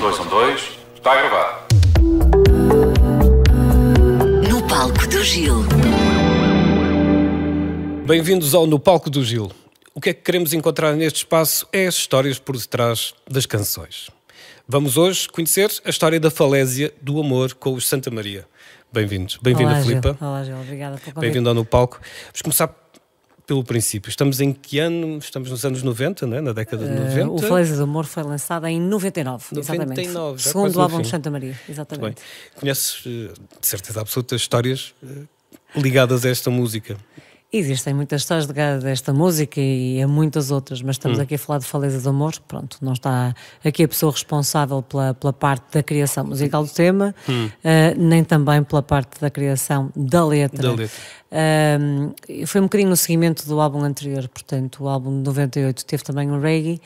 dois, um, dois. Está a gravar. No palco do Gil. Bem-vindos ao No Palco do Gil. O que é que queremos encontrar neste espaço é as histórias por detrás das canções. Vamos hoje conhecer a história da falésia do amor com os Santa Maria. Bem-vindos. Bem-vinda, Filipa. Olá, Gil. Obrigada pelo convite. Bem-vindo ao No Palco. Vamos começar pelo princípio. Estamos em que ano? Estamos nos anos 90, né? na década de 90. Uh, eh, o Flores do Amor foi lançado em 99, 99 exatamente. Segundo o álbum de Santa Maria, exatamente. Conheces, eh, de certeza absoluta, histórias eh, ligadas a esta música. Existem muitas histórias desta música e a muitas outras, mas estamos hum. aqui a falar de Faleza de Amor. Pronto, não está aqui a pessoa responsável pela, pela parte da criação musical do tema, hum. uh, nem também pela parte da criação da letra. Da letra. Uh, foi um bocadinho no seguimento do álbum anterior, portanto, o álbum de 98 teve também um reggae.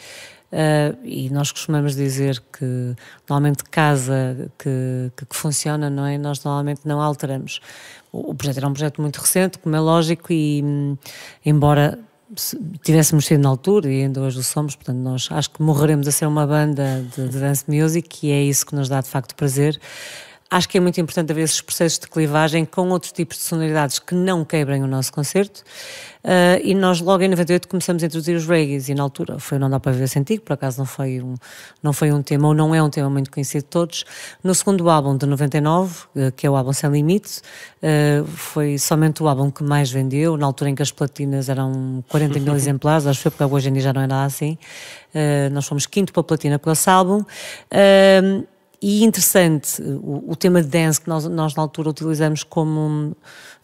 Uh, e nós costumamos dizer que normalmente casa que, que, que, funciona, não é? Nós normalmente não alteramos. O, o projeto era um projeto muito recente, como é lógico, e hum, embora tivéssemos sido na altura e ainda hoje o somos, portanto, nós acho que morreremos a ser uma banda de, de dance music e é isso que nos dá de facto prazer. Acho que é muito importante haver esses processos de clivagem com outros tipos de sonoridades que não quebrem o nosso concerto. Uh, e nós logo em 98 começamos a introduzir os reggae, e na altura foi Não Dá Para Viver Sem Ti, por acaso não foi, um, não foi um tema ou não é um tema muito conhecido de todos. No segundo álbum de 99, ah, que é o álbum Sem limites uh, foi somente o álbum que mais vendeu, na altura em que as platinas eram 40 mil exemplares, acho que foi porque hoje em dia já não era é assim. Uh, nós fomos quinto para a platina com esse álbum. Uh, e interessante o, o, tema de dance que nós, nós na altura utilizamos como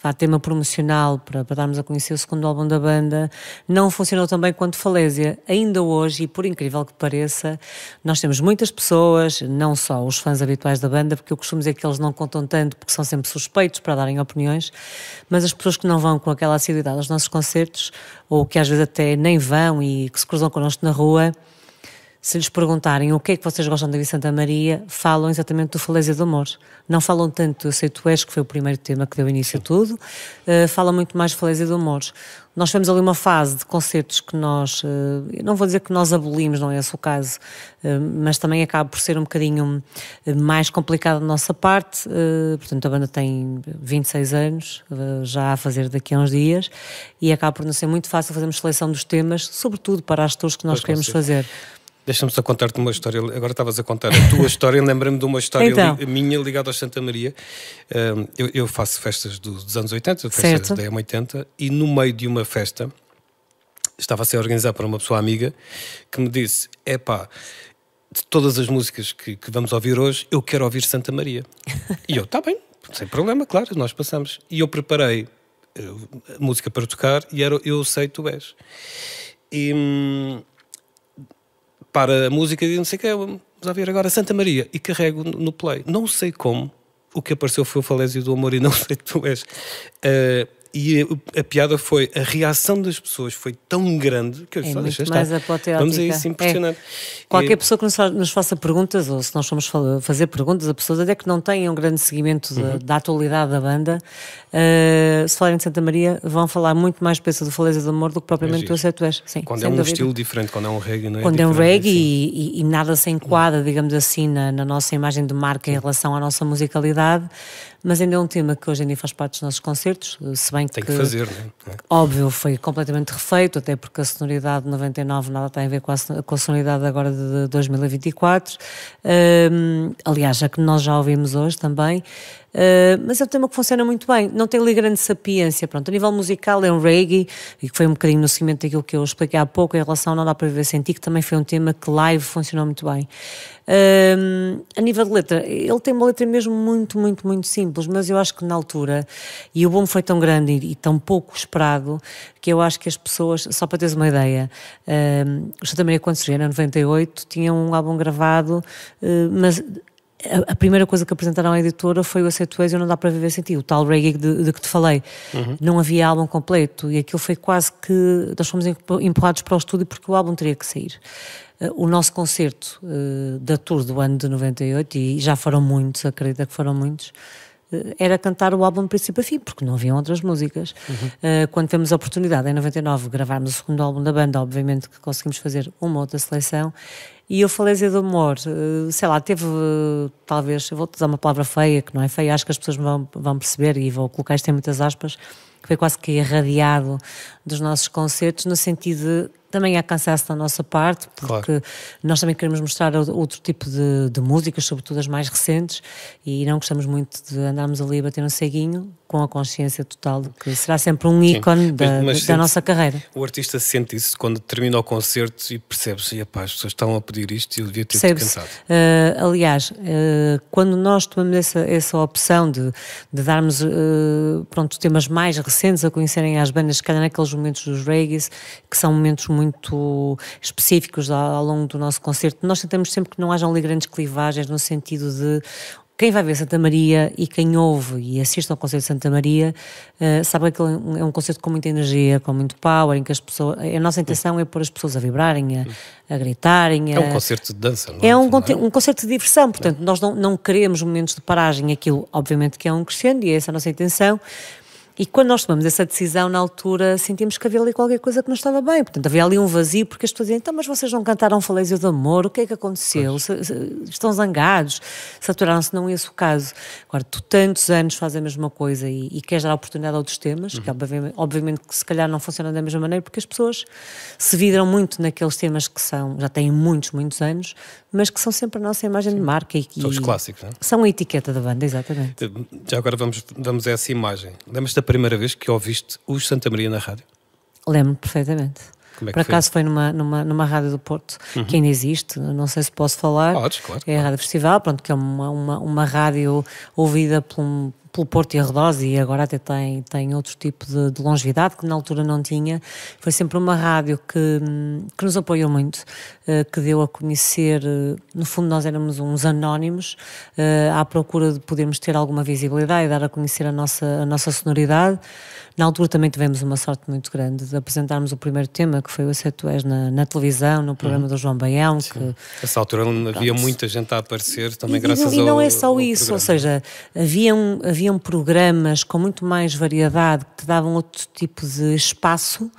vá, tema promocional para, para, darmos a conhecer o segundo álbum da banda não funcionou tão bem quanto Falésia ainda hoje e por incrível que pareça nós temos muitas pessoas não só os fãs habituais da banda porque eu costumo dizer que eles não contam tanto porque são sempre suspeitos para darem opiniões mas as pessoas que não vão com aquela assiduidade aos nossos concertos ou que às vezes até nem vão e que se cruzam connosco na rua se lhes perguntarem o que é que vocês gostam de David Santa Maria, falam exatamente do Falésia do Amor. Não falam tanto Eu Sei Tu És, que foi o primeiro tema que deu início Sim. a tudo, uh, falam muito mais Falésia do Amor. Nós tivemos ali uma fase de concertos que nós, uh, não vou dizer que nós abolimos, não é esse o caso, uh, mas também acaba por ser um bocadinho mais complicado da nossa parte. Portanto, a banda tem 26 anos, já a fazer daqui a uns dias, e acaba por não ser muito fácil fazermos seleção dos temas, sobretudo para as tours que nós pois queremos fazer. Deixa-me só contar-te uma história. Agora estavas a contar a tua história. Lembra-me de uma história então. li, minha ligada à Santa Maria. Um, eu, eu, faço festas dos anos 80, festas certo. da M80, e no meio de uma festa estava a ser organizada por uma pessoa amiga que me disse: é pá. De todas as músicas que, que vamos ouvir hoje, eu quero ouvir Santa Maria. e eu, está bem, sem problema, claro, nós passamos. E eu preparei a eh, música para tocar e era Eu Sei Tu És. E, hum, para a música e não sei o que, vamos ouvir agora Santa Maria e carrego no play. Não sei como, o que apareceu foi o Falésio do Amor e não sei tu és. Uh, e a, a, piada foi, a reação das pessoas foi tão grande que eu é muito mais apoteótica. Vamos a isso, é. impressionante. É. Qualquer pessoa que nos, faça perguntas, ou se nós formos fazer perguntas a pessoas, até que não tenham um grande seguimento uhum. da, da, atualidade da banda, uh, se falarem de Santa Maria, vão falar muito mais peça do Faleza do Amor do que propriamente do é Aceto És. Sim, quando é um dúvida. estilo diferente, quando é um reggae, não é? Quando é um reggae e, e, e, nada se enquadra, digamos assim, na, na nossa imagem de marca em relação à nossa musicalidade, mas ainda é um tema que hoje em dia faz parte dos nossos concertos, se bem Tem que, fazer, é? É? óbvio, foi completamente refeito, até porque a sonoridade de 99 nada tem a ver com a, com a sonoridade agora de 2024. Um, aliás, já que nós já ouvimos hoje também, ah, mas é um tema que funciona muito bem, não tem ali grande sapiência. Pronto, a nível musical é um reggae, e que foi um bocadinho no seguimento daquilo que eu expliquei há pouco em relação ao Não Dá para Viver Sem Ti, que também foi um tema que live funcionou muito bem. Ah, a nível de letra, ele tem uma letra mesmo muito, muito, muito simples, mas eu acho que na altura, e o boom foi tão grande e, e tão pouco esperado, que eu acho que as pessoas, só para teres uma ideia, uh, o Santa Maria quando surgiu, em 98, tinha um álbum gravado, mas a, primeira coisa que apresentaram à editora foi o Aceituais e Não Dá Para Viver Sem Ti, o tal reggae de, de que te falei. Uhum. Não havia álbum completo e aquilo foi quase que nós fomos empurrados para o estúdio porque o álbum teria que sair. Eh, o nosso concerto uh, da tour do ano de 98, e já foram muitos, acredito que foram muitos, eh, era cantar o álbum de princípio a fim, porque não haviam outras músicas. Uhum. quando temos a oportunidade, em 99, gravarmos o segundo álbum da banda, obviamente que conseguimos fazer uma outra seleção. E eu falei do amor, eh, sei lá, teve talvez, eu vou-te dar uma palavra feia, que não é feia, acho que as pessoas vão, vão perceber, e vou colocar isto em muitas aspas, que foi quase que irradiado dos nossos concertos, no sentido de também há cansaço da nossa parte, porque claro. nós também queremos mostrar outro tipo de, de músicas, sobretudo as mais recentes, e não gostamos muito de andarmos ali a bater um ceguinho com a consciência total de que será sempre um ícone da, da nossa carreira. O artista sente isso quando termina o concerto e percebe-se, e pá, as pessoas estão a pedir isto e eu devia ter cansado. Uh, eh, aliás, uh, quando nós tomamos essa, essa opção de, de darmos uh, pronto, temas mais recentes a conhecerem as bandas, se calhar naqueles momentos dos reggae, que são momentos muito muito específicos ao longo do nosso concerto. Nós tentamos sempre que não hajam ali grandes clivagens no sentido de quem vai ver Santa Maria e quem ouve e assiste ao concerto de Santa Maria eh, sabe que é, é um concerto com muita energia, com muito power, em que as pessoas. A nossa intenção é pôr as pessoas a vibrarem, a, a gritarem. A... É um concerto de dança, não é? É um, é? um concerto de diversão, portanto, não. É. nós não, não queremos momentos de paragem. Aquilo, obviamente, que é um crescendo e essa é a nossa intenção e quando nós tomamos essa decisão, na altura, sentimos que havia ali qualquer coisa que não estava bem. Portanto, havia ali um vazio, porque as pessoas diziam, então, mas vocês não cantaram Falésio de Amor, o que é que aconteceu? Se, se, estão zangados, saturaram-se, não é esse o caso. Agora, tu tantos anos fazes a mesma coisa e, e queres dar oportunidade a outros temas, uhum. que obviamente, obviamente que se calhar não funcionam da mesma maneira, porque as pessoas se vidram muito naqueles temas que são, já têm muitos, muitos anos, mas que são sempre a nossa imagem Sim. de marca. E, são os clássicos, não é? São a etiqueta da banda, exatamente. Já agora vamos, vamos a essa imagem. Lembras-te primeira vez que ouviste os Santa Maria na rádio? Lembro-me perfeitamente. É Por acaso foi? foi numa, numa, numa rádio do Porto, uhum. que ainda existe, não sei se posso falar. Podes, claro. É a Rádio Festival, pronto, que é uma, uma, uma rádio ouvida por, um, pelo Porto e arredores e agora até tem, tem outro tipo de, de, longevidade que na altura não tinha. Foi sempre uma rádio que, que nos apoiou muito, eh, que deu a conhecer, eh, no fundo nós éramos uns anónimos eh, à procura de podermos ter alguma visibilidade e dar a conhecer a nossa, a nossa sonoridade. Na altura também tivemos uma sorte muito grande de apresentarmos o primeiro tema, que foi o Acetués na, na televisão, no programa uhum. do João Baião. Que, Nessa altura pronto. havia muita gente a aparecer, também e, graças a E não ao, é só isso, programa. ou seja, haviam, haviam programas com muito mais variedade que te davam outro tipo de espaço uh,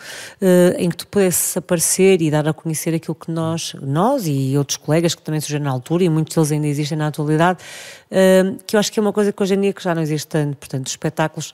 em que tu pudesses aparecer e dar a conhecer aquilo que nós, nós e outros colegas que também surgiram na altura, e muitos deles ainda existem na atualidade, que eu acho que é uma coisa que hoje em dia que já não existe tanto. Portanto, os espetáculos,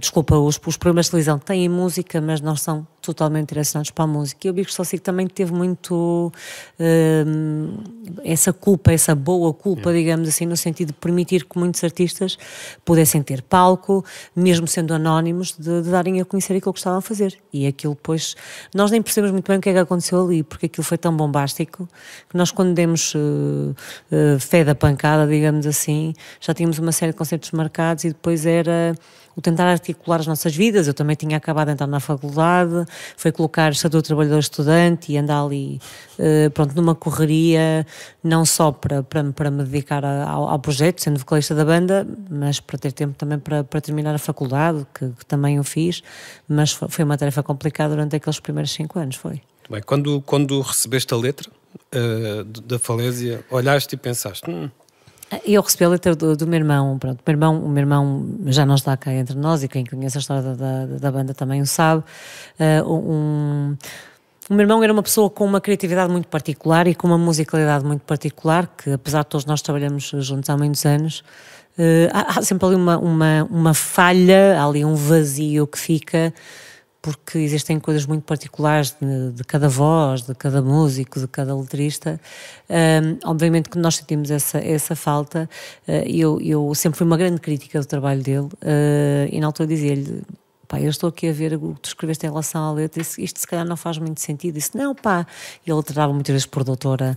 desculpa, os, os programas de televisão têm música, mas não são totalmente direcionados para a música. E o bicho Salsico também teve muito uh, essa culpa, essa boa culpa, yeah. digamos assim, no sentido de permitir que muitos artistas pudessem ter palco, mesmo sendo anónimos, de, de darem a conhecer aquilo que estavam a fazer. E aquilo, pois, nós nem percebemos muito bem o que é que aconteceu ali, porque aquilo foi tão bombástico que nós, quando demos uh, uh, fé da pancada, digamos assim, já tínhamos uma série de concertos marcados e depois era o tentar articular as nossas vidas. Eu também tinha acabado de entrar na faculdade, foi colocar Estatuto Trabalhador Estudante e andar ali, eh, pronto, numa correria, não só para, para, para me dedicar ao, ao projeto, sendo vocalista da banda, mas para ter tempo também para, para terminar a faculdade, que, que também o fiz, mas foi uma tarefa complicada durante aqueles primeiros cinco anos, foi. Bem, quando, quando recebeste a letra uh, da falésia, olhaste e pensaste, hum, eu recebi a letra do, do meu irmão, pronto, meu irmão, o meu irmão já não está cá entre nós e quem conhece a história da, da, banda também o sabe, uh, um, o meu irmão era uma pessoa com uma criatividade muito particular e com uma musicalidade muito particular, que apesar de todos nós trabalhamos juntos há muitos anos, uh, há, há, sempre ali uma, uma, uma falha, há ali um vazio que fica, porque existem coisas muito particulares de, de, cada voz, de cada músico, de cada letrista. Um, obviamente que nós sentimos essa, essa falta. Uh, eu, eu sempre fui uma grande crítica do trabalho dele uh, e na altura dizia-lhe pá, eu estou aqui a ver o que tu escreveste em relação à letra, isto, isto se calhar não faz muito sentido. Isso não, pá. E ele tratava muitas vezes por doutora,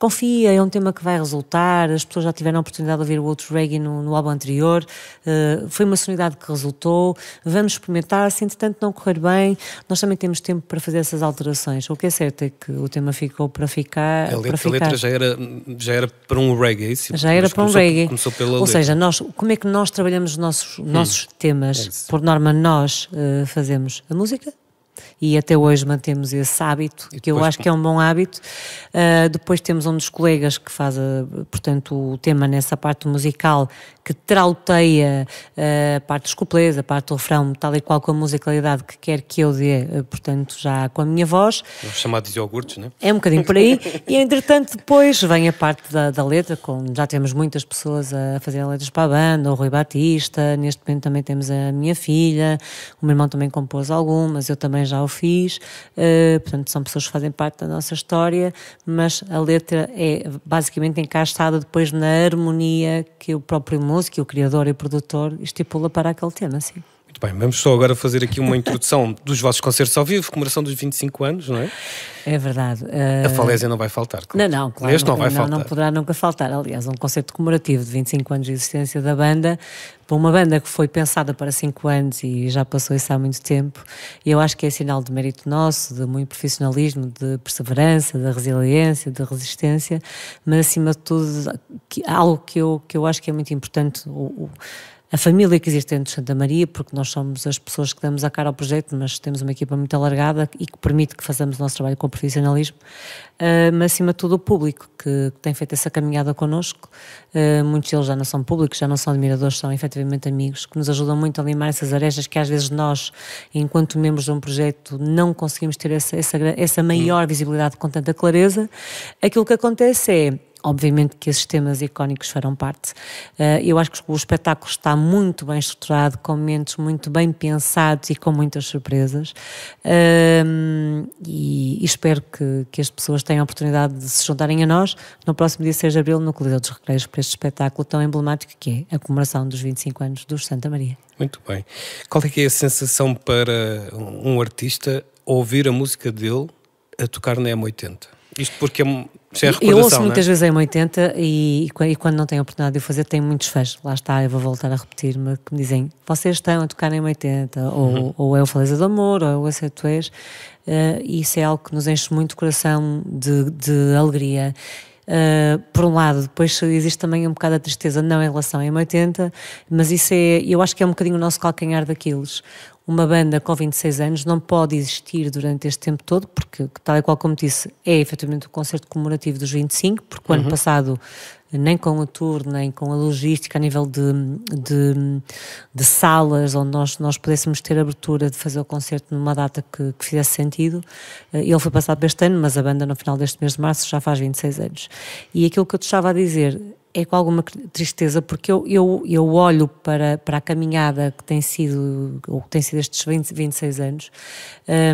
confia, é um tema que vai resultar, as pessoas já tiveram a oportunidade de ouvir o outro reggae no, no álbum anterior, uh, foi uma sonoridade que resultou, vamos experimentar, se entretanto não correr bem, nós também temos tempo para fazer essas alterações. O que é certo é que o tema ficou para ficar. A letra, para ficar. A letra já, era, já era para um reggae, é já era para um reggae. Começou pela Ou letra. seja, nós, como é que nós trabalhamos os nossos, hum, nossos temas? É Por norma, nós uh, fazemos a música e até hoje mantemos esse hábito, que eu acho que é um bom hábito. Uh, depois temos um dos colegas que faz, uh, portanto, o tema nessa parte musical, que trauteia uh, a parte dos couplets, a parte do refrão, tal e qual com a musicalidade que quer que eu dê, portanto, já com a minha voz. Os chamados iogurtes, né? É um bocadinho por aí. e entretanto, depois vem a parte da, da letra, com, já temos muitas pessoas a fazer letras para a banda, o Rui Batista, neste momento também temos a minha filha, o meu irmão também compôs algumas, eu também já o fiz, uh, portanto, são pessoas que fazem parte da nossa história, mas a letra é basicamente encaixada depois na harmonia que o próprio músico, o criador e o produtor estipula para aquele tema, sim bem, vamos só agora fazer aqui uma introdução dos vossos concertos ao vivo, comemoração dos 25 anos, não é? É verdade. Uh... A falésia não vai faltar, claro. Não, não, claro. Este não, não vai não, faltar. Não poderá nunca faltar. Aliás, um concerto comemorativo de 25 anos de existência da banda, para uma banda que foi pensada para 5 anos e já passou isso há muito tempo, e eu acho que é sinal de mérito nosso, de muito profissionalismo, de perseverança, de resiliência, de resistência, mas acima de tudo, que, algo que eu, que eu acho que é muito importante. O, o, a família que existe dentro de Santa Maria, porque nós somos as pessoas que damos a cara ao projeto, mas temos uma equipa muito alargada e que permite que façamos o nosso trabalho com profissionalismo, uh, mas acima de tudo o público que, que tem feito essa caminhada connosco. Uh, muitos deles já não são públicos, já não são admiradores, são efetivamente amigos, que nos ajudam muito a limar essas arestas que às vezes nós, enquanto membros de um projeto, não conseguimos ter essa, essa, essa maior hum. visibilidade com tanta clareza. Aquilo que acontece é Obviamente que esses temas icónicos farão parte. Eh, eu acho que o espetáculo está muito bem estruturado, com momentos muito bem pensados e com muitas surpresas. Ehm, e espero que, as pessoas tenham a oportunidade de se juntarem a nós no próximo dia 6 de abril no Coliseu dos Recreios para este espetáculo tão emblemático que é a comemoração dos 25 anos dos Santa Maria. Muito bem. Qual é que é a sensação para um artista ouvir a música dele a tocar na M80? Isto porque é é eu ouço é? muitas vezes a M80 e, e, quando não tenho oportunidade de o fazer, tenho muitos fãs. Lá está, eu vou voltar a repetir-me, que me dizem vocês estão a tocar em M80, uhum. ou, ou é o Faleza do Amor, ou é o Aceito é És. Uh, isso é algo que nos enche muito o coração de, de alegria. Uh, por um lado, depois existe também um bocado a tristeza, não em relação a M80, mas isso é, eu acho que é um bocadinho o nosso calcanhar daqueles uma banda com 26 anos não pode existir durante este tempo todo, porque, tal e qual como disse, é efetivamente o concerto comemorativo dos 25, porque o ano uhum. passado, nem com a tour, nem com a logística a nível de, de, de, salas onde nós, nós pudéssemos ter abertura de fazer o concerto numa data que, que fizesse sentido, eh, ele foi passado para este ano, mas a banda no final deste mês de março já faz 26 anos. E aquilo que eu te estava a dizer é com alguma tristeza, porque eu, eu, eu olho para, para a caminhada que tem sido, ou que tem sido estes 20, 26 anos,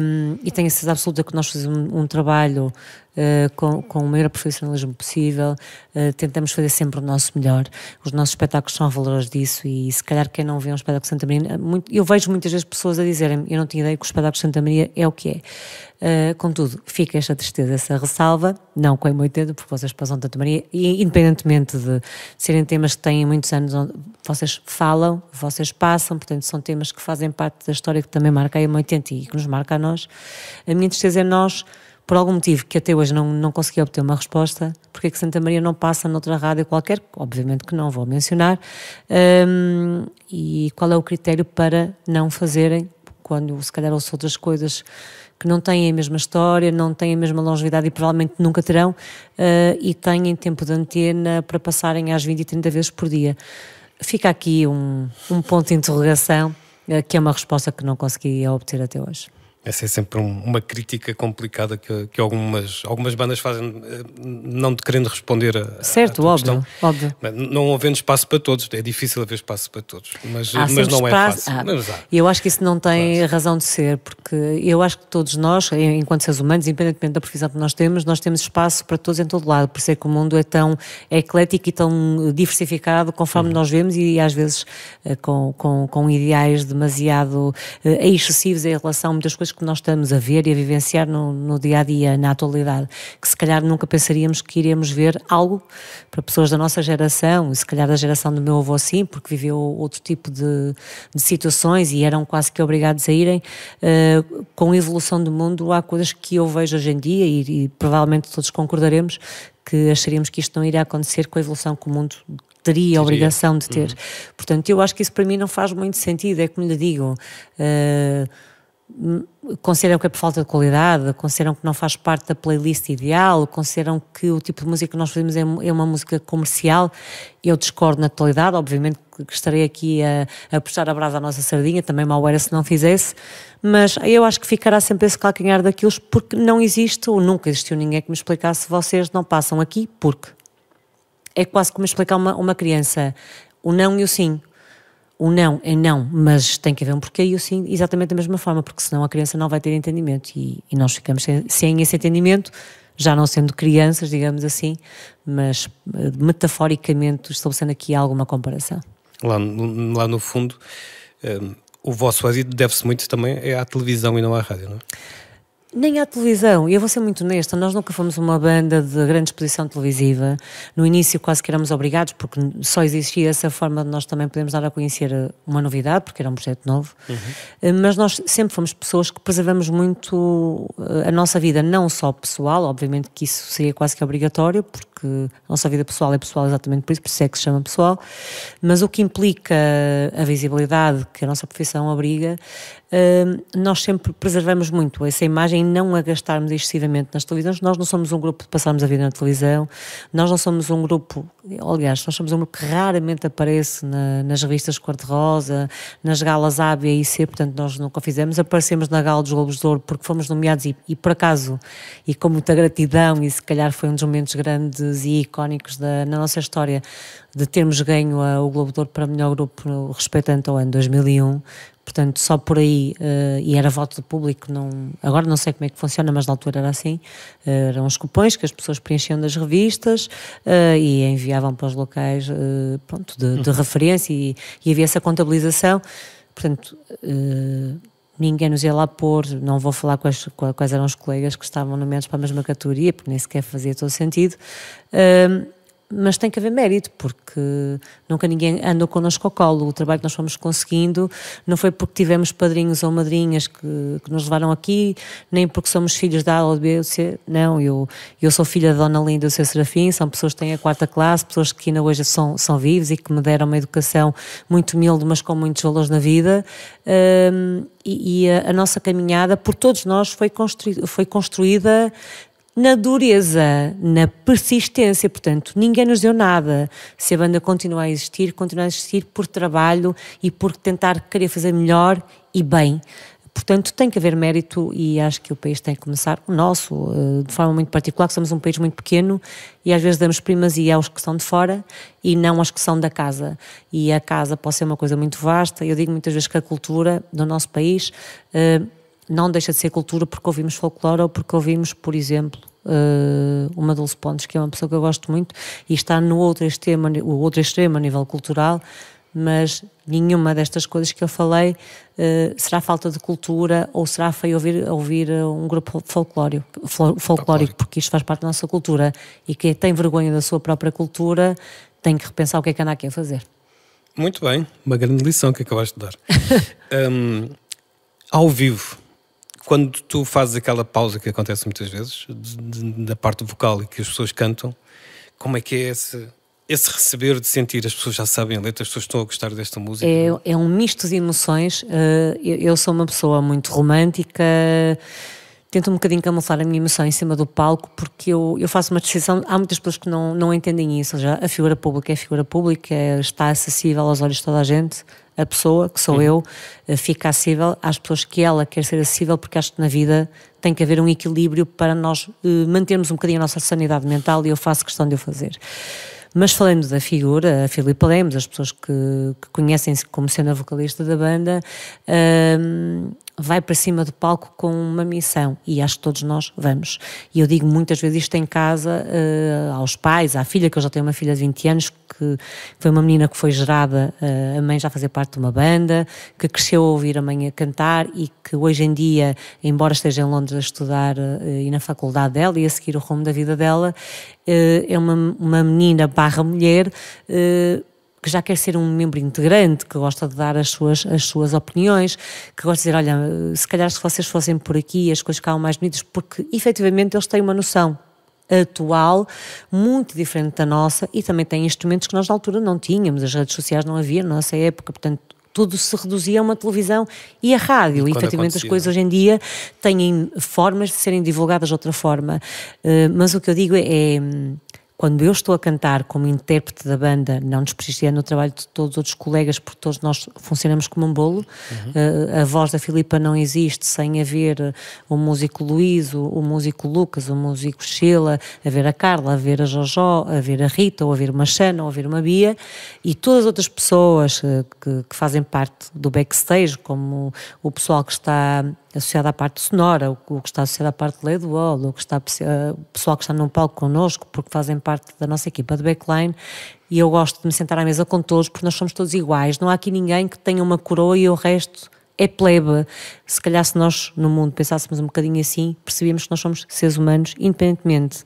um, e tenho a certeza absoluta que nós fizemos um, um trabalho eh, com, com, o maior profissionalismo possível, uh, tentamos fazer sempre o nosso melhor. Os nossos espetáculos são valores disso e se calhar quem não vê um espetáculo de Santa Maria, eh, muito, eu vejo muitas vezes pessoas a dizerem eu não tinha ideia que o espetáculo de Santa Maria é o que é. Uh, contudo, fica esta tristeza, essa ressalva, não com a M80, porque vocês passam Santa Maria, e independentemente de serem temas que têm muitos anos, vocês falam, vocês passam, portanto são temas que fazem parte da história que também marca a M80 e que nos marca a nós. A minha tristeza é nós por algum motivo que até hoje não, não consegui obter uma resposta, porque é que Santa Maria não passa noutra rádio qualquer, obviamente que não vou mencionar, um, e qual é o critério para não fazerem, quando se calhar ouço outras coisas que não têm a mesma história, não têm a mesma longevidade e provavelmente nunca terão, uh, e têm tempo de antena para passarem às 20 e 30 vezes por dia. Fica aqui um, um ponto de interrogação, uh, que é uma resposta que não consegui obter até hoje. Essa é sempre um, uma crítica complicada que, que algumas, algumas bandas fazem, eh, não querendo responder a. Certo, a óbvio, questão. óbvio. Não havendo espaço para todos, é difícil haver espaço para todos, mas, há mas não é espaço, é fácil. Ah, eu acho que isso não tem mas... razão de ser, porque eu acho que todos nós, enquanto seres humanos, independentemente da profissão que nós temos, nós temos espaço para todos em todo lado, por ser é que o mundo é tão eclético e tão eh, diversificado conforme uhum. nós vemos e às vezes eh, com, com, com ideais demasiado excessivos em relação a muitas coisas que nós estamos a ver e a vivenciar no, no dia a dia, na atualidade, que se calhar nunca pensaríamos que iríamos ver algo para pessoas da nossa geração, e se calhar da geração do meu avô, sim, porque viveu outro tipo de, de situações e eram quase que obrigados a irem. Uh, com a evolução do mundo, há coisas que eu vejo hoje em dia e, e provavelmente todos concordaremos que acharíamos que isto não iria acontecer com a evolução que o mundo teria a obrigação de ter. Uhum. Portanto, eu acho que isso para mim não faz muito sentido, é como lhe digo. Uh, consideram que é por falta de qualidade, consideram que não faz parte da playlist ideal, consideram que o tipo de música que nós fazemos é, é uma música comercial. Eu discordo na atualidade, obviamente que estarei aqui a, a puxar a brasa à nossa sardinha, também mal era se não fizesse, mas eu acho que ficará sempre esse calcanhar daqueles porque não existe ou nunca existiu ninguém que me explicasse vocês não passam aqui porque. É quase como explicar uma, uma criança o não e o sim o não é não, mas tem que haver um porquê e o sim exatamente da mesma forma, porque senão a criança não vai ter entendimento e, e nós ficamos sem, sem, esse entendimento, já não sendo crianças, digamos assim, mas eh, metaforicamente estabelecendo aqui alguma comparação. Lá, lá no fundo, um, eh, o vosso êxito deve-se muito também é à televisão e não à rádio, não é? Nem à televisão. E eu vou ser muito honesta, nós nunca fomos uma banda de grande exposição televisiva. No início quase que éramos obrigados, porque só existia essa forma de nós também podermos dar a conhecer eh, uma novidade, porque era um projeto novo. Uhum. Eh, mas nós sempre fomos pessoas que preservamos muito eh, a nossa vida, não só pessoal, obviamente que isso seria quase que obrigatório, porque porque a nossa vida pessoal é pessoal exatamente por isso, por isso é que se chama pessoal, mas o que implica a visibilidade que a nossa profissão abriga, hum, nós sempre preservamos muito essa imagem e não a gastarmos excessivamente nas televisões. Nós não somos um grupo de passarmos a vida na televisão, nós não somos um grupo, aliás, nós somos um grupo que raramente aparece na, nas revistas Cor-de-Rosa, nas galas A, B e C, portanto nós nunca fizemos. Aparecemos na gala dos Globos de Ouro porque fomos nomeados e, e por acaso, e com muita gratidão, e se calhar foi um dos momentos grande grandes e icónicos da, na nossa história, de termos ganho a, o Globo de Ouro para melhor grupo respeitante ao ano 2001, portanto só por aí uh, e era voto do público não agora não sei como é que funciona mas na altura era assim uh, eram os cupões que as pessoas preenchiam das revistas uh, e enviavam para os locais pronto de, de uhum. referência e, e, havia essa contabilização portanto ninguém nos ia lá pôr, não vou falar quais, quais eram os colegas que estavam no menos para a mesma categoria, porque nem sequer fazia todo sentido. Uh, mas tem que haver mérito, porque nunca ninguém andou connosco ao colo. O trabalho que nós fomos conseguindo não foi porque tivemos padrinhos ou madrinhas que, que nos levaram aqui, nem porque somos filhos da A ou de B ou C. Não, eu, eu sou filha da Dona Linda e do seu Serafim, são pessoas que têm a quarta classe, pessoas que ainda hoje são, são vivos e que me deram uma educação muito humilde, mas com muitos valores na vida. Um, e, e a, a, nossa caminhada, por todos nós, foi, construí foi construída na dureza, na persistência. Portanto, ninguém nos deu nada. Se a banda continua a existir, continua a existir por trabalho e por tentar querer fazer melhor e bem. Portanto, tem que haver mérito e acho que o país tem que começar, o nosso, eh, de forma muito particular, que somos um país muito pequeno e às vezes damos primazia é aos que são de fora e não aos que são da casa. E a casa pode ser uma coisa muito vasta. Eu digo muitas vezes que a cultura do nosso país eh, não deixa de ser cultura porque ouvimos folclore ou porque ouvimos, por exemplo, eh, uma Dulce Pontes, que é uma pessoa que eu gosto muito e está no outro extremo, o outro extremo a nível cultural, mas nenhuma destas coisas que eu falei eh, será falta de cultura ou será feio ouvir, ouvir um grupo folclórico, folclórico, porque isto faz parte da nossa cultura e quem tem vergonha da sua própria cultura tem que repensar o que é que anda aqui a fazer. Muito bem, uma grande lição que acabaste de dar. um, ao vivo, quando tu fazes aquela pausa que acontece muitas vezes, na da parte vocal e que as pessoas cantam, como é que é esse, esse receber de sentir? As pessoas já sabem a letra, as pessoas estão a gostar desta música? É, é? é um misto de emoções. Eh, eu sou uma pessoa muito romântica, tento um bocadinho camuflar a minha emoção em cima do palco, porque eu, eu faço uma distinção. Há muitas pessoas que não, não entendem isso. Já a figura pública é figura pública, está acessível aos olhos de toda a gente a pessoa, que sou uhum. eu, eh, fica acessível às pessoas que ela quer ser acessível, porque acho que na vida tem que haver um equilíbrio para nós eh, mantermos um bocadinho a nossa sanidade mental e eu faço questão de o fazer. Mas falando da figura, a Filipe Lemos, as pessoas que, que conhecem-se como sendo a vocalista da banda, hum, vai para cima do palco com uma missão e acho que todos nós vamos. E eu digo muitas vezes isto em casa uh, aos pais, à filha, que eu já tenho uma filha de 20 anos, que foi uma menina que foi gerada, uh, a mãe já fazia parte de uma banda, que cresceu a ouvir a mãe a cantar e que hoje em dia, embora esteja em Londres a estudar uh, e na faculdade dela e a seguir o rumo da vida dela, é uma, uma menina barra mulher que já quer ser um membro integrante, que gosta de dar as suas, as suas opiniões, que gosta de dizer, olha, se calhar se vocês fossem por aqui as coisas ficavam mais bonitas, porque efetivamente eles têm uma noção atual, muito diferente da nossa e também têm instrumentos que nós na altura não tínhamos, as redes sociais não havia na nossa época, portanto tudo se reduzia a uma televisão e a rádio. E, efetivamente, as coisas é? hoje em dia têm formas de serem divulgadas de outra forma. Eh, mas o que eu digo é, é quando eu estou a cantar como intérprete da banda, não desprestigiando o trabalho de todos os outros colegas, porque todos nós funcionamos como um bolo, uhum. uh, a voz da Filipa não existe sem haver eh, o músico Luís, o, o músico Lucas, o músico Sheila, haver a Carla, haver a Jojó, haver a Rita, ou haver uma Xana, ou haver uma Bia, e todas as outras pessoas eh, que, que fazem parte do backstage, como o pessoal que está associada à parte sonora, o que está associado à parte de Ledwall, o que está eh, o pessoal que está num palco connosco, porque fazem parte da nossa equipa de backline, e eu gosto de me sentar à mesa com todos, porque nós somos todos iguais, não há aqui ninguém que tenha uma coroa e o resto é plebe. Se calhar se nós no mundo pensássemos um bocadinho assim, percebíamos que nós somos seres humanos, independentemente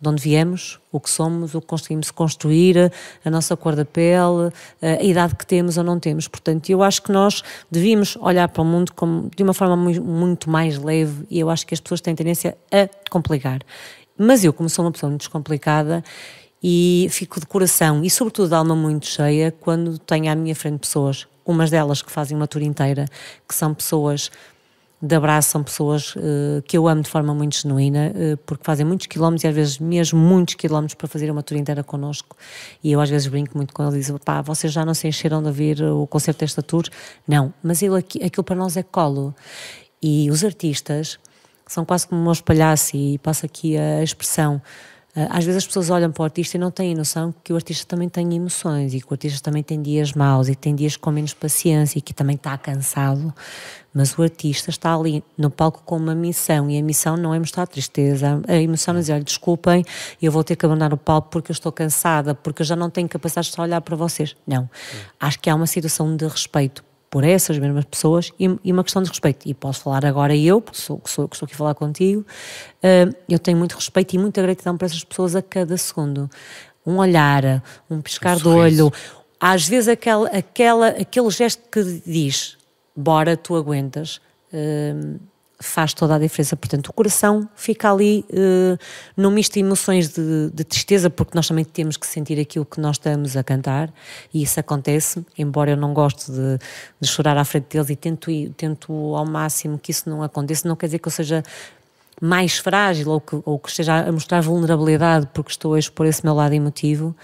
de onde viemos, o que somos, o que conseguimos construir, a nossa cor da pele, a idade que temos ou não temos. Portanto, eu acho que nós devíamos olhar para o mundo como, de uma forma muito mais leve e eu acho que as pessoas têm tendência a complicar. Mas eu, como sou uma pessoa muito descomplicada, e fico de coração e sobretudo de alma muito cheia quando tenho à minha frente pessoas, umas delas que fazem uma tour inteira, que são pessoas de abraço são pessoas uh, que eu amo de forma muito genuína, uh, porque fazem muitos quilómetros e às vezes mesmo muitos quilómetros para fazer uma tour inteira connosco. E eu às vezes brinco muito com eles e digo: pá, vocês já não se encheram de vir o concerto desta tour? Não, mas ele, aquilo para nós é colo. E os artistas são quase como meus palhaços, e passo aqui a expressão. Ah, às vezes as pessoas olham para o artista e não têm noção que o artista também tem emoções e que o artista também tem dias maus e tem dias com menos paciência e que também está cansado. Mas o artista está ali no palco com uma missão e a missão não é mostrar tristeza. A emoção é dizer: olha, desculpem, eu vou ter que abandonar o palco porque eu estou cansada, porque eu já não tenho capacidade de só olhar para vocês. Não. Acho que há uma situação de respeito por essas mesmas pessoas e, e, uma questão de respeito. E posso falar agora eu, porque sou, sou, estou aqui a falar contigo, uh, eu tenho muito respeito e muita gratidão para essas pessoas a cada segundo. Um olhar, um piscar um de olho, às vezes aquela, aquela, aquele gesto que diz: Bora, tu aguentas. Uh, faz toda a diferença. Portanto, o coração fica ali uh, num misto de emoções de, de, tristeza, porque nós também temos que sentir aquilo que nós estamos a cantar, e isso acontece, embora eu não goste de, de chorar à frente deles e tento, tento ao máximo que isso não aconteça, não quer dizer que eu seja mais frágil ou que, ou que esteja a mostrar vulnerabilidade porque estou a expor esse meu lado emotivo,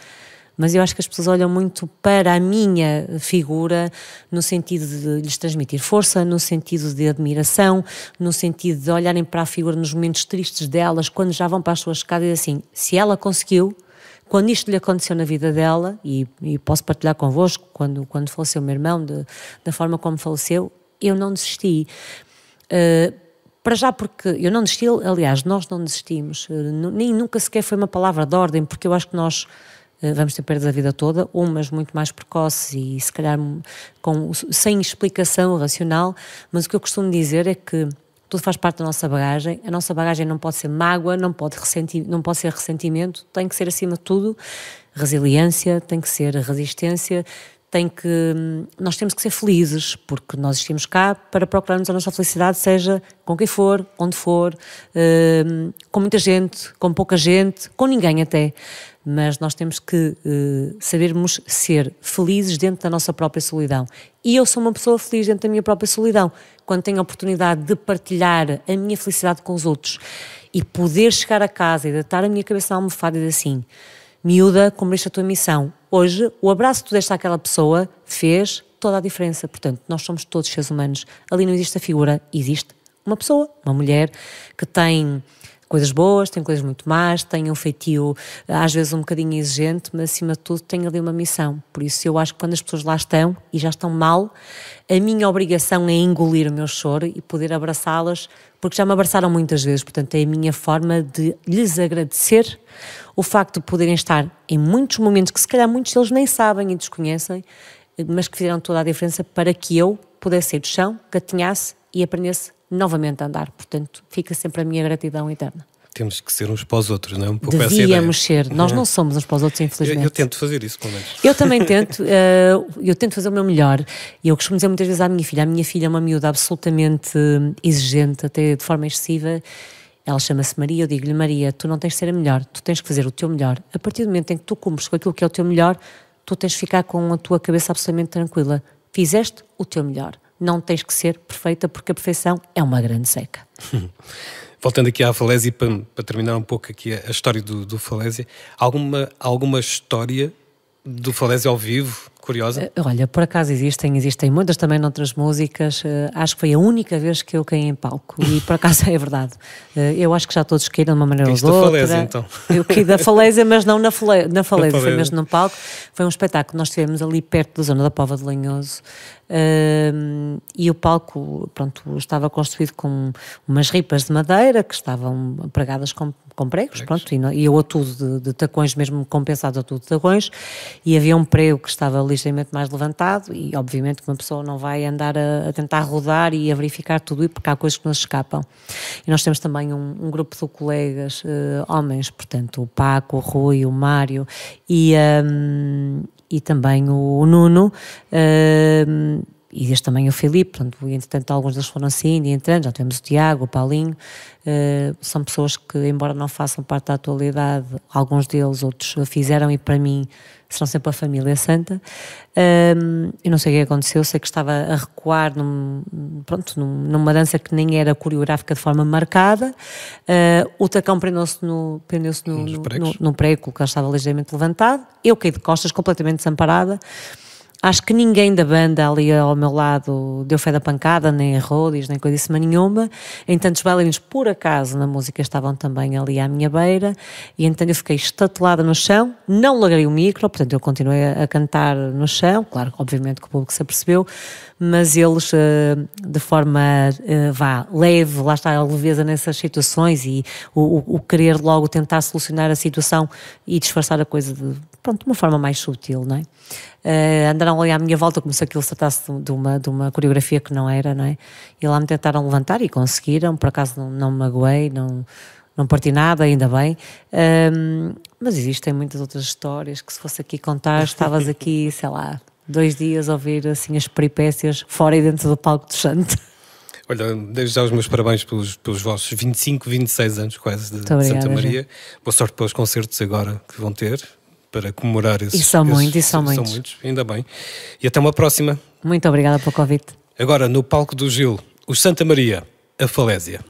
mas eu acho que as pessoas olham muito para a minha figura no sentido de lhes transmitir força, no sentido de admiração, no sentido de olharem para a figura nos momentos tristes delas, quando já vão para as suas escadas e assim, se ela conseguiu, quando isto lhe aconteceu na vida dela, e, e posso partilhar convosco, quando, quando faleceu meu irmão, de, da forma como faleceu, eu não desisti. Uh, para já, porque eu não desisti, aliás, nós não desistimos, eh, nem nunca sequer foi uma palavra de ordem, porque eu acho que nós eh, vamos ter perdas a vida toda, umas muito mais precoces e se calhar com, sem explicação racional, mas o que eu costumo dizer é que tudo faz parte da nossa bagagem. A nossa bagagem não pode ser mágoa, não pode, ressenti não pode ser ressentimento, tem que ser, acima de tudo, resiliência, tem que ser resistência, tem que. Hum, nós temos que ser felizes, porque nós estamos cá para procurarmos a nossa felicidade, seja com quem for, onde for, hum, com muita gente, com pouca gente, com ninguém até mas nós temos que eh, sabermos ser felizes dentro da nossa própria solidão. E eu sou uma pessoa feliz dentro da minha própria solidão, quando tenho a oportunidade de partilhar a minha felicidade com os outros e poder chegar a casa e deitar a minha cabeça na almofada e dizer assim: miúda, cumpriste a tua missão. Hoje, o abraço que tu deste àquela pessoa fez toda a diferença. Portanto, nós somos todos seres humanos. Ali não existe a figura, existe uma pessoa, uma mulher, que tem coisas boas, tem coisas muito más, tem um feitio eh, às vezes um bocadinho exigente, mas acima de tudo tem ali uma missão. Por isso eu acho que quando as pessoas lá estão e já estão mal, a minha obrigação é engolir o meu choro e poder abraçá-las, porque já me abraçaram muitas vezes, portanto é a minha forma de lhes agradecer o facto de poderem estar em muitos momentos que se calhar muitos deles nem sabem e desconhecem, mas que fizeram toda a diferença para que eu pudesse sair do chão, gatinhasse e aprendesse novamente a andar. Portanto, fica sempre a minha gratidão eterna. Temos que ser uns para os outros, não é? Um pouco Devíamos ser. Nós uhum. não somos uns para os outros, infelizmente. Eu, eu tento fazer isso, pelo menos. Eu também tento. Eh, eu tento fazer o meu melhor. E eu costumo dizer muitas vezes à minha filha. A minha filha é uma miúda absolutamente exigente, até de forma excessiva. Ela chama-se Maria, eu digo-lhe, Maria, tu não tens de ser a melhor, tu tens que fazer o teu melhor. A partir do momento em que tu cumpres com aquilo que é o teu melhor, tu tens de ficar com a tua cabeça absolutamente tranquila. Fizeste o teu melhor não tens que ser perfeita, porque a perfeição é uma grande seca. Voltando aqui à Falésia, para, para terminar um pouco aqui a, a história do, do Falésia, alguma, alguma história do Falésia ao vivo curiosa? Eh, olha, por acaso existem, existem muitas também noutras músicas. Eh, acho que foi a única vez que eu caí em palco e por acaso é verdade. Eh, eu acho que já todos caíram de uma maneira ou outra. falésia então. Eu caí da falésia, mas não na, fale, na falésia, foi mesmo no palco. Foi um espetáculo que nós tivemos ali perto da zona da Pova de Lanhoso. Uh, ehm, e o palco pronto, estava construído com umas ripas de madeira que estavam pregadas com, com pregos, pregos. Pronto, e, o e eu a tudo de, de tacões, mesmo compensado a tudo de tacões, e havia um prego que estava ali ligeiramente mais levantado e obviamente que uma pessoa não vai andar a, a, tentar rodar e a verificar tudo porque há coisas que nos escapam. E nós temos também um, um grupo de colegas uh, homens, portanto o Paco, o Rui, o Mário e, um, ehm, e também o, o Nuno. Uh, e desde também o Filipe, portanto, entretanto alguns deles foram saindo assim, e entrando, já tivemos o Tiago, o Paulinho, uh, são pessoas que, embora não façam parte da atualidade, alguns deles, outros fizeram e para mim serão sempre a família santa. Uh, eu não sei o que aconteceu, sei que estava a recuar num, pronto, numa dança que nem era coreográfica de forma marcada, uh, o tacão prendeu-se no, prendeu no, no, no, no prego, que estava ligeiramente levantado, eu caí de costas completamente desamparada, Acho que ninguém da banda ali ao meu lado deu fé da pancada, nem errou, nem coisa coisíssima nenhuma. Então, os bailarinos, por acaso, na música estavam também ali à minha beira, e então eu fiquei estatelada no chão, não larguei o micro, portanto eu continuei a cantar no chão, claro, obviamente que o público se apercebeu, mas eles, eh, de forma, eh, vá, leve, lá está a leveza nessas situações e o, o querer logo tentar solucionar a situação e disfarçar a coisa de, pronto, de uma forma mais sutil, não é? Eh, Andaram tentaram ali à minha volta, como se aquilo se tratasse de uma, de uma coreografia que não era, não é? E lá me tentaram levantar e conseguiram, por acaso não, não me magoei, não, não parti nada, ainda bem. Um, mas existem muitas outras histórias que se fosse aqui contar, estavas aqui, sei lá, dois dias a ouvir assim as peripécias fora e dentro do palco do Santo. Olha, desde já os meus parabéns pelos, pelos vossos 25, 26 anos quase de Santa Maria. Gente. Boa sorte para os concertos agora que vão ter para comemorar esses. E são esses, muitos, e são, são muitos. muitos. ainda bem. E até uma próxima. Muito obrigada pelo convite. Agora, no palco do Gil, o Santa Maria, a falésia.